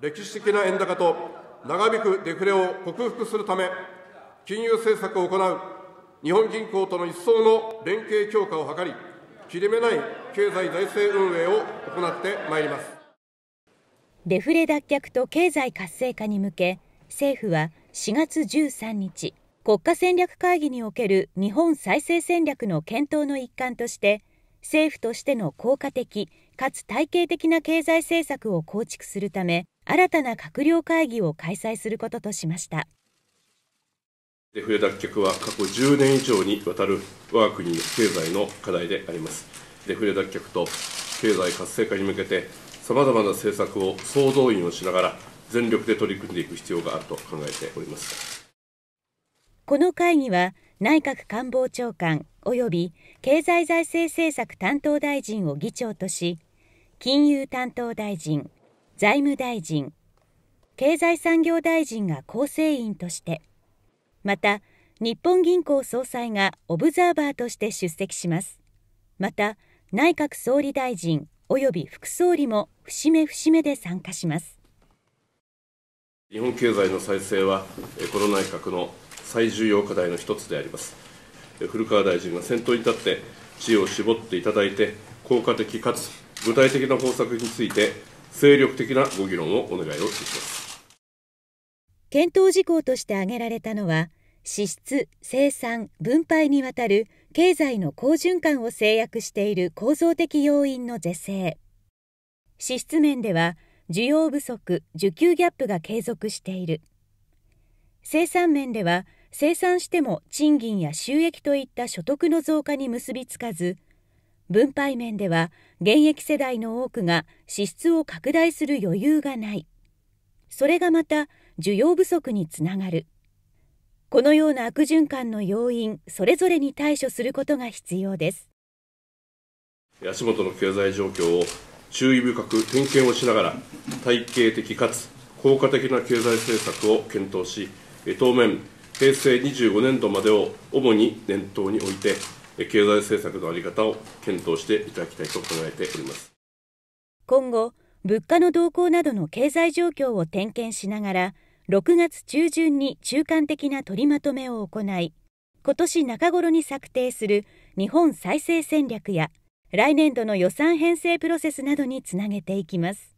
歴史的な円高と長引くデフレを克服するため、金融政策を行う日本銀行との一層の連携強化を図り、切れ目ない経済財政運営を行ってまいりますデフレ脱却と経済活性化に向け、政府は4月13日、国家戦略会議における日本再生戦略の検討の一環として、政府としての効果的かつ体系的な経済政策を構築するため新たな閣僚会議を開催することとしました冬脱却は過去10年以上にわたる我が国の経済の課題でありますデフレ脱却と経済活性化に向けてさまざまな政策を総動員をしながら全力で取り組んでいく必要があると考えておりますこの会議は内閣官房長官及び経済財政政策担当大臣を議長とし金融担当大臣財務大臣経済産業大臣が構成員としてまた日本銀行総裁がオブザーバーとして出席しますまた内閣総理大臣及び副総理も節目節目で参加します日本経済の再生はこの内閣の最重要課題の一つであります。古川大臣が先頭に立って、知恵を絞っていただいて、効果的かつ具体的な方策について、精力的なご議論をお願いをいたします。検討事項として挙げられたのは、支出、生産、分配にわたる経済の好循環を制約している構造的要因の是正。支出面では、需要不足、需給ギャップが継続している。生産面では、生産しても賃金や収益といった所得の増加に結びつかず分配面では現役世代の多くが支出を拡大する余裕がないそれがまた需要不足につながるこのような悪循環の要因それぞれに対処することが必要です足元の経済状況を注意深く点検をしながら体系的かつ効果的な経済政策を検討し当面平成25年度までを主に念頭において、経済政策の在り方を検討していただきたいと考えております。今後、物価の動向などの経済状況を点検しながら、6月中旬に中間的な取りまとめを行い、今年中頃に策定する日本再生戦略や来年度の予算編成プロセスなどにつなげていきます。